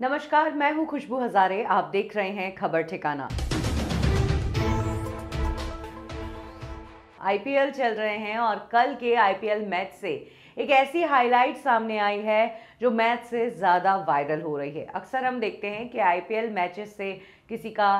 नमस्कार मैं हूं खुशबू हजारे आप देख रहे हैं खबर ठिकाना आईपीएल चल रहे हैं और कल के आईपीएल मैच से एक ऐसी हाईलाइट सामने आई है जो मैच से ज़्यादा वायरल हो रही है अक्सर हम देखते हैं कि आईपीएल मैचेस से किसी का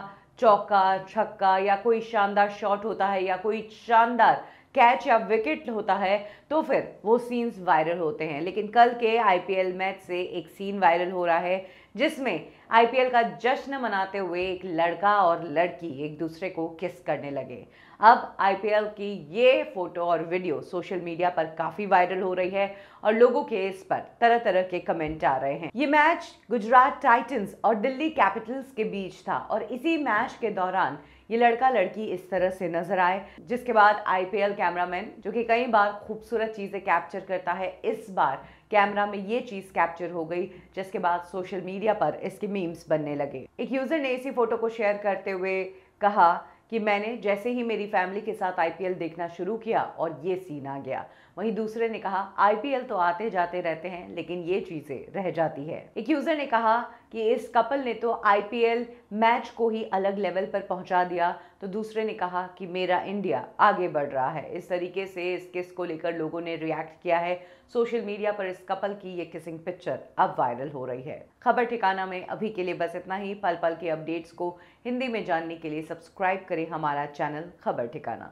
चौका छक्का या कोई शानदार शॉट होता है या कोई शानदार कैच या विकेट होता है तो फिर वो सीन्स वायरल होते हैं लेकिन कल के आईपीएल मैच से एक सीन वायरल हो रहा है जिसमें आईपीएल का जश्न मनाते हुए एक लड़का और लड़की एक दूसरे को किस करने लगे अब आईपीएल की ये फोटो और वीडियो सोशल मीडिया पर काफ़ी वायरल हो रही है और लोगों के इस पर तरह तरह के कमेंट आ रहे हैं ये मैच गुजरात टाइटंस और दिल्ली कैपिटल्स के बीच था और इसी मैच के दौरान ये लड़का लड़की इस तरह से नज़र आए जिसके बाद आईपीएल कैमरामैन जो कि कई बार खूबसूरत चीज़ें कैप्चर करता है इस बार कैमरा में ये चीज़ कैप्चर हो गई जिसके बाद सोशल मीडिया पर इसके मीम्स बनने लगे एक यूज़र ने इसी फोटो को शेयर करते हुए कहा कि मैंने जैसे ही मेरी फैमिली के साथ आई देखना शुरू किया और ये सीन आ गया वहीं दूसरे ने कहा आई तो आते जाते रहते हैं लेकिन ये चीज़ें रह जाती है एक यूज़र ने कहा कि इस कपल ने तो आई मैच को ही अलग लेवल पर पहुंचा दिया तो दूसरे ने कहा कि मेरा इंडिया आगे बढ़ रहा है इस तरीके से इस किस को लेकर लोगों ने रिएक्ट किया है सोशल मीडिया पर इस कपल की ये किसिंग पिक्चर अब वायरल हो रही है खबर ठिकाना में अभी के लिए बस इतना ही पल पल के अपडेट्स को हिंदी में जानने के लिए सब्सक्राइब करें करें हमारा चैनल खबर ठिकाना